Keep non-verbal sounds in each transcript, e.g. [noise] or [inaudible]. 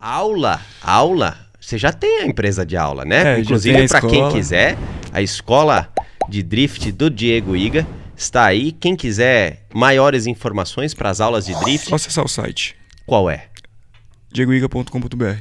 Aula, aula. Você já tem a empresa de aula, né? É, Inclusive, para quem quiser, a escola de drift do Diego Iga está aí. Quem quiser maiores informações para as aulas de drift. Só acessar o site. Qual é? diegoiga.com.br.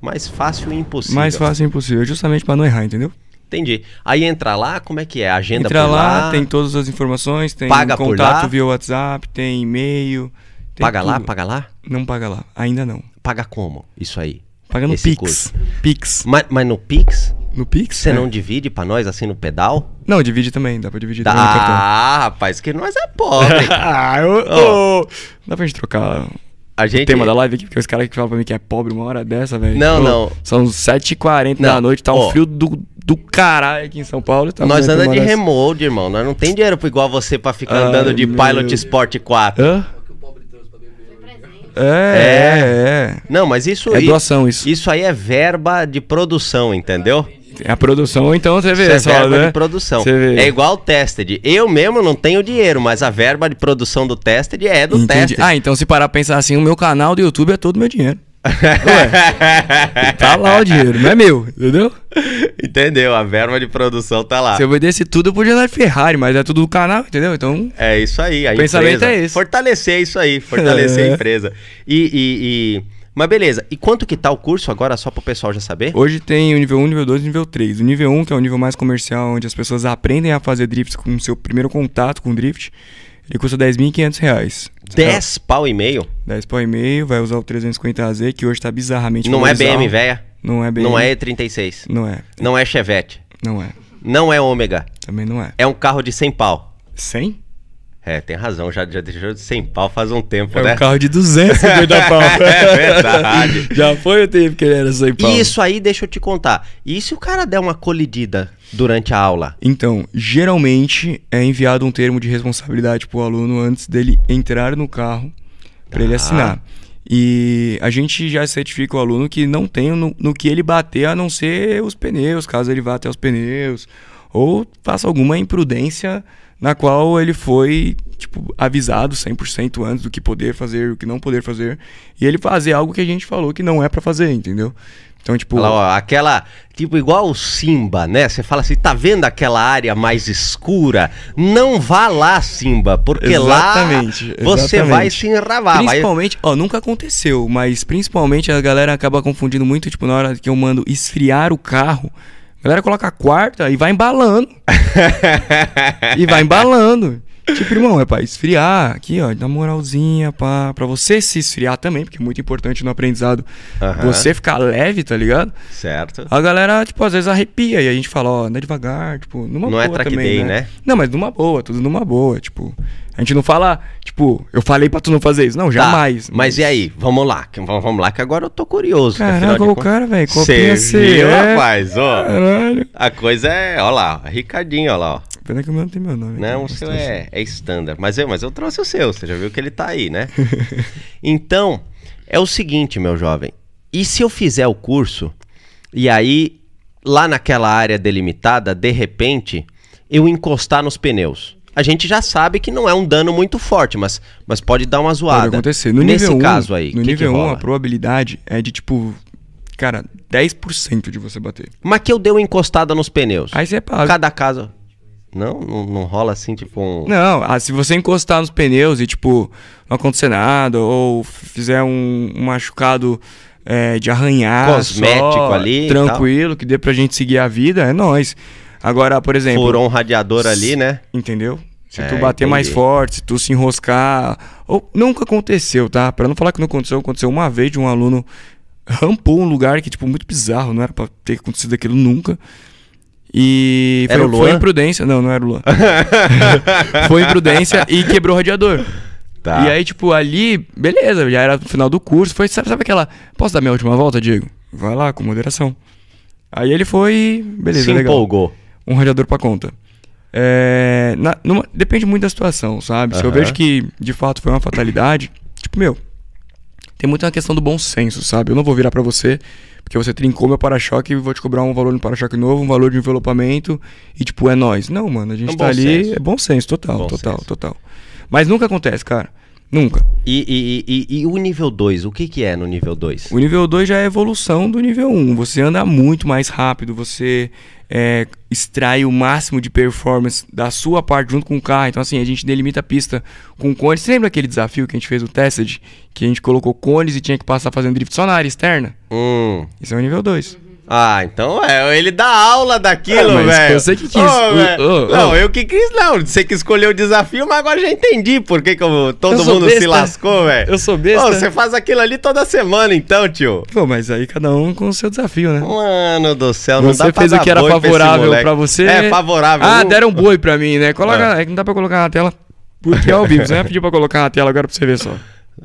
Mais fácil e impossível. Mais fácil e impossível, justamente para não errar, entendeu? Entendi. Aí entra lá, como é que é? Agenda entra por lá. lá tem todas as informações, tem paga contato via WhatsApp, tem e-mail. Tem paga tudo. lá, paga lá? Não paga lá, ainda não paga como isso aí? Paga no Pix. Curso? Pix. Mas, mas no Pix? No Pix? Você é. não divide pra nós assim no pedal? Não, divide também, dá pra dividir dá, também Ah, rapaz, que nós é pobre. [laughs] ah, eu, oh. Dá pra gente trocar a gente... o tema da live aqui, porque os caras que falam pra mim que é pobre uma hora dessa, velho. Não, não. São 7h40 da noite, tá um frio do, do caralho aqui em São Paulo. Tá nós andamos de remote, irmão. Nós não tem dinheiro igual você pra ficar Ai, andando de meu... Pilot Sport 4. Hã? É, é, é. Não, mas isso. É doação, isso. Isso aí é verba de produção, entendeu? A produção, então, você vê. Isso é verba né? de produção. É igual o Tested. Eu mesmo não tenho dinheiro, mas a verba de produção do Tested é do Entendi. Tested. Ah, então se parar a pensar assim, o meu canal do YouTube é todo meu dinheiro. Ué, tá lá o dinheiro, não é meu, entendeu? Entendeu, a verba de produção tá lá. Se eu vendesse tudo, eu podia dar Ferrari, mas é tudo do canal, entendeu? Então. É isso aí. A pensamento empresa, é esse. Fortalecer é isso aí, fortalecer é. a empresa. E, e, e, Mas beleza, e quanto que tá o curso agora, só pro pessoal já saber? Hoje tem o nível 1, nível 2 e nível 3. O nível 1, que é o nível mais comercial, onde as pessoas aprendem a fazer drifts com o seu primeiro contato com o drift. Ele custa 10.500 reais. 10 pau e meio? 10 pau e meio, vai usar o 350Z, que hoje tá bizarramente Não é BM, véia? Não é BM. Não é E36. Não é. Não é Chevette. Não é. Não é Ômega. Também não é. É um carro de 100 pau. 100? É, tem razão, já, já deixou de 100 pau faz um tempo, é né? É um carro de 250 [laughs] pau. é verdade. [laughs] Já foi o tempo que ele era 100 pau. Isso aí, deixa eu te contar. E se o cara der uma colidida durante a aula? Então, geralmente é enviado um termo de responsabilidade pro aluno antes dele entrar no carro para ah. ele assinar. E a gente já certifica o aluno que não tem no, no, que ele bater, a não ser os pneus, caso ele vá até os pneus, ou faça alguma imprudência na qual ele foi tipo avisado 100% antes do que poder fazer, o que não poder fazer, e ele fazer algo que a gente falou que não é para fazer, entendeu? Então, tipo, Olha lá, ó, aquela tipo igual o Simba, né? Você fala assim, tá vendo aquela área mais escura? Não vá lá, Simba, porque exatamente, lá você exatamente. vai se enravar. Principalmente, vai... ó, nunca aconteceu, mas principalmente a galera acaba confundindo muito, tipo, na hora que eu mando esfriar o carro, a galera coloca a quarta e vai embalando. [laughs] e vai embalando. Tipo, irmão, é pra esfriar aqui, ó, na moralzinha, pá, pra você se esfriar também, porque é muito importante no aprendizado uhum. você ficar leve, tá ligado? Certo. A galera, tipo, às vezes arrepia e a gente fala, ó, anda devagar, tipo, numa não é boa. Não é track também, day, né? né? Não, mas numa boa, tudo numa boa, tipo. A gente não fala, tipo, eu falei pra tu não fazer isso. Não, tá, jamais. Tá, mas, mas, e aí? Vamos lá. Vamos lá que agora eu tô curioso. Caraca, o cara, velho. Copinha Você viu, é... rapaz? Ó, Caralho. a coisa é... Ó lá, Ricardinho, ó lá, ó. Pena que o meu não tem meu nome. Não, né? o seu é, é standard. Mas eu, mas eu trouxe o seu, você já viu que ele tá aí, né? [laughs] então, é o seguinte, meu jovem. E se eu fizer o curso, e aí, lá naquela área delimitada, de repente, eu encostar nos pneus? A gente já sabe que não é um dano muito forte, mas, mas pode dar uma zoada. Pode acontecer. No Nesse nível caso um, aí, No que nível 1, um, a probabilidade é de, tipo, cara, 10% de você bater. Mas que eu dei uma encostada nos pneus. Aí você é paga. Cada caso. Não, não, não rola assim, tipo um... Não, ah, se você encostar nos pneus e, tipo, não acontecer nada, ou fizer um, um machucado é, de arranhar... Cosmético só, ali Tranquilo, que dê pra gente seguir a vida, é nós. Agora, por exemplo... Furou um radiador ali, né? Entendeu? Se é, tu bater entendi. mais forte, se tu se enroscar... Ou, nunca aconteceu, tá? Pra não falar que não aconteceu, aconteceu uma vez de um aluno rampou um lugar que, tipo, muito bizarro, não era pra ter acontecido aquilo nunca... E foi, foi, imprudência. Não, não era o Luan. [laughs] foi imprudência e quebrou o radiador. Tá. E aí, tipo, ali, beleza, já era no final do curso. Foi, sabe, sabe aquela. Posso dar minha última volta, Diego? Vai lá, com moderação. Aí ele foi. Beleza, Se legal. empolgou. Um radiador pra conta. É, na, numa, depende muito da situação, sabe? Se eu vejo que de fato foi uma fatalidade, tipo, meu, tem muito uma questão do bom senso, sabe? Eu não vou virar para você porque você trincou meu para-choque e vou te cobrar um valor no para-choque novo, um valor de envelopamento e tipo, é nós. Não, mano, a gente é tá ali, senso. é bom senso, total, bom total, senso. total. Mas nunca acontece, cara. Nunca. E, e, e, e o nível 2, o que, que é no nível 2? O nível 2 já é a evolução do nível 1. Um. Você anda muito mais rápido, você é, extrai o máximo de performance da sua parte junto com o carro. Então, assim, a gente delimita a pista com cones. Você lembra aquele desafio que a gente fez o tested? Que a gente colocou cones e tinha que passar fazendo drift só na área externa? Hum. Isso é o nível 2. Ah, então é, ele dá aula daquilo, ah, velho. Você que quis. Oh, uh, uh, uh. Não, eu que quis, não. Você que escolheu o desafio, mas agora já entendi por que, que eu, todo eu mundo se lascou, velho. Eu sou besta. Oh, você faz aquilo ali toda semana, então, tio. Pô, mas aí cada um com o seu desafio, né? Mano do céu, não você dá pra Você fez o que era favorável pra, pra, você. É, favorável. Ah, deram boi pra mim, né? Coloca, é. é. que não dá pra colocar na tela. Porque é ao vivo, você vai pedir pra colocar na tela agora pra você ver só.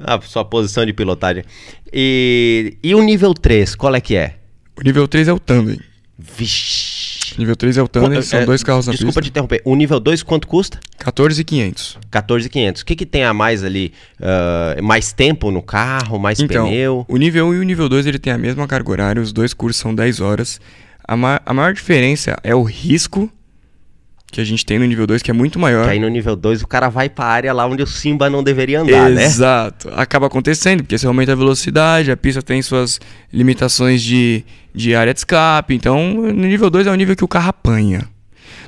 A ah, sua posição de pilotagem. E, e o nível 3, qual é que é? O nível 3 é o tandem. Vixe. Nível 3 é o tandem, Qu são é, dois carros na desculpa pista. Desculpa te interromper. O nível 2 quanto custa? 14,500. 14,500. O que, que tem a mais ali? Uh, mais tempo no carro, mais então, pneu? O nível 1 e o nível 2 ele tem a mesma carga horária, os dois cursos são 10 horas. A, ma a maior diferença é o risco que a gente tem no nível 2, que é muito maior. Que aí no nível 2 o cara vai para a área lá onde o Simba não deveria andar, Exato. né? Exato. Acaba acontecendo, porque você aumenta a velocidade, a pista tem suas limitações de, de área de escape. Então, no nível 2 é o nível que o carro apanha.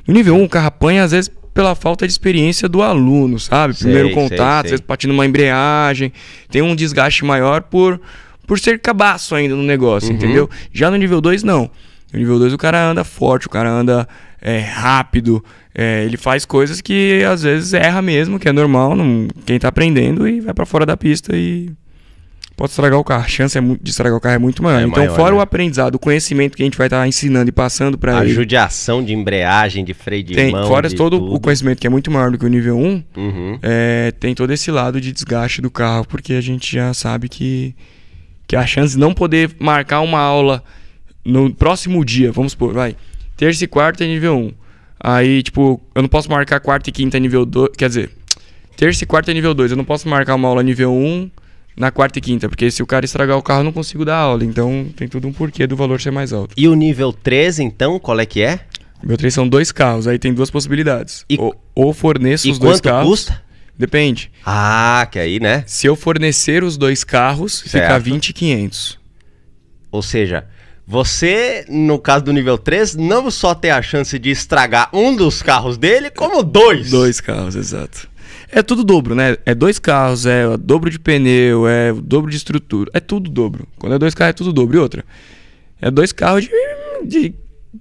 No nível 1, um, o carro apanha, às vezes, pela falta de experiência do aluno, sabe? Primeiro sei, contato, sei, às vezes partindo uma embreagem, tem um desgaste maior por, por ser cabaço ainda no negócio, uhum. entendeu? Já no nível 2, não. No nível 2 o cara anda forte, o cara anda é, rápido, é, ele faz coisas que às vezes erra mesmo, que é normal, não, quem tá aprendendo e vai para fora da pista e pode estragar o carro. A chance é de estragar o carro é muito maior. É então, maior, fora né? o aprendizado, o conhecimento que a gente vai estar tá ensinando e passando para ele. A judiação de embreagem, de freio de tem, mão. Fora de todo tudo. o conhecimento que é muito maior do que o nível 1, uhum. é, tem todo esse lado de desgaste do carro, porque a gente já sabe que, que a chance de não poder marcar uma aula no próximo dia, vamos supor, vai. Terça e quarta é nível 1. Aí, tipo, eu não posso marcar quarta e quinta é nível 2. Quer dizer, terça e quarta é nível 2. Eu não posso marcar uma aula nível 1 na quarta e quinta, porque se o cara estragar o carro, eu não consigo dar aula. Então tem tudo um porquê do valor ser mais alto. E o nível 3, então, qual é que é? Nível 3 são dois carros, aí tem duas possibilidades. E... Ou, ou forneço e os dois carros. Custa? Depende. Ah, que aí, né? Se eu fornecer os dois carros, certo. fica 20,500. Ou seja, você, no caso do nível 3, não só tem a chance de estragar um dos carros dele, como dois. Dois carros, exato. É tudo dobro, né? É dois carros, é o dobro de pneu, é o dobro de estrutura, é tudo dobro. Quando é dois carros, é tudo dobro. E outra, é dois carros de, de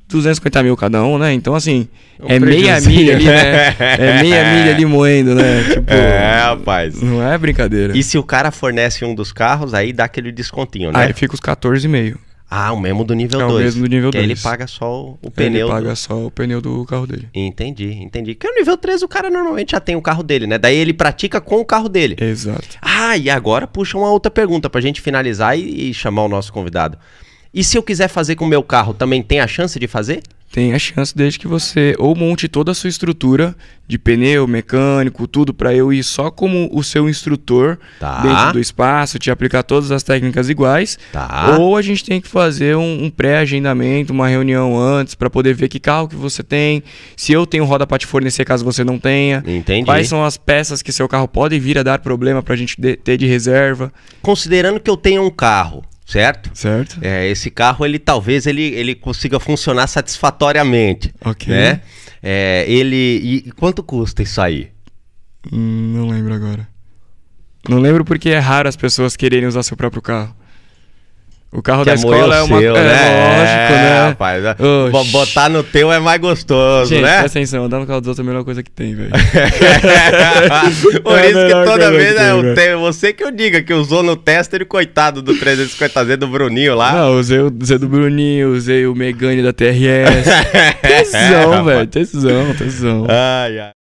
250 mil cada um, né? Então, assim, um é meia milha ali, né? [laughs] é meia milha ali moendo, né? É, tipo, é, rapaz. Não é brincadeira. E se o cara fornece um dos carros, aí dá aquele descontinho, né? Aí fica os 14,5. Ah, o mesmo do nível 2. É o mesmo do nível 2. ele paga só o, o pneu. Ele paga do... só o pneu do carro dele. Entendi, entendi. Porque no nível 3 o cara normalmente já tem o carro dele, né? Daí ele pratica com o carro dele. Exato. Ah, e agora puxa uma outra pergunta pra gente finalizar e, e chamar o nosso convidado. E se eu quiser fazer com o meu carro, também tem a chance de fazer? Tem a chance desde que você ou monte toda a sua estrutura de pneu, mecânico, tudo para eu ir só como o seu instrutor tá. dentro do espaço, te aplicar todas as técnicas iguais. Tá. Ou a gente tem que fazer um, um pré-agendamento, uma reunião antes para poder ver que carro que você tem, se eu tenho roda para te fornecer caso você não tenha. Entendi. Quais são as peças que seu carro pode vir a dar problema para a gente de, ter de reserva. Considerando que eu tenho um carro certo? Certo. É, esse carro ele talvez ele, ele consiga funcionar satisfatoriamente. Ok. Né? É, ele e, e quanto custa isso aí? Hum, não lembro agora. Não lembro porque é raro as pessoas quererem usar seu próprio carro. O carro que da é escola é, é uma... Seu, é, né? lógico, né? É, rapaz, é. Oxi. botar no teu é mais gostoso, Gente, né? presta atenção, andar no carro dos outros é a melhor coisa que tem, velho. [laughs] Por isso que toda vez né, eu tenho, você que eu diga que usou no tester, coitado do 350Z do Bruninho lá. Não, usei o Z do Bruninho, usei o Megane da TRS. [laughs] tesão, velho, tesão, tesão. Ai, ai.